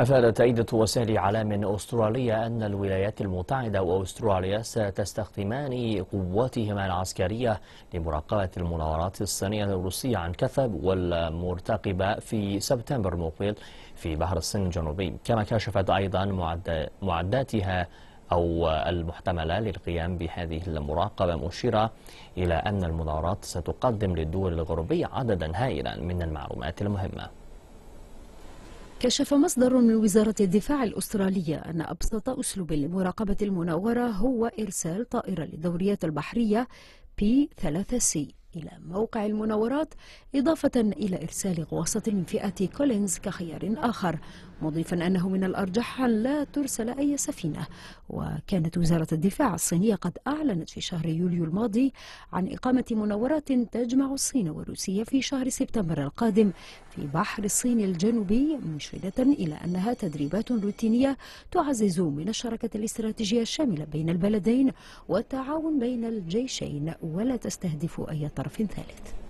أفادت عدة وسائل إعلام أسترالية أن الولايات المتحدة وأستراليا ستستخدمان قواتهما العسكرية لمراقبة المناورات الصينية الروسية عن كثب والمرتقبة في سبتمبر المقبل في بحر الصين الجنوبي كما كشفت أيضا معداتها أو المحتملة للقيام بهذه المراقبة مشيرة إلى أن المناورات ستقدم للدول الغربية عددا هائلا من المعلومات المهمة كشف مصدر من وزارة الدفاع الأسترالية أن أبسط أسلوب لمراقبة المناورة هو إرسال طائرة للدوريات البحرية P-3C إلى موقع المناورات إضافة إلى إرسال غواصة من فئة كولينز كخيار آخر مضيفا أنه من الأرجح أن لا ترسل أي سفينة وكانت وزارة الدفاع الصينية قد أعلنت في شهر يوليو الماضي عن إقامة مناورات تجمع الصين وروسيا في شهر سبتمبر القادم في بحر الصين الجنوبي مشيرة إلى أنها تدريبات روتينية تعزز من الشراكة الاستراتيجية الشاملة بين البلدين والتعاون بين الجيشين ولا تستهدف أي طرف ثالث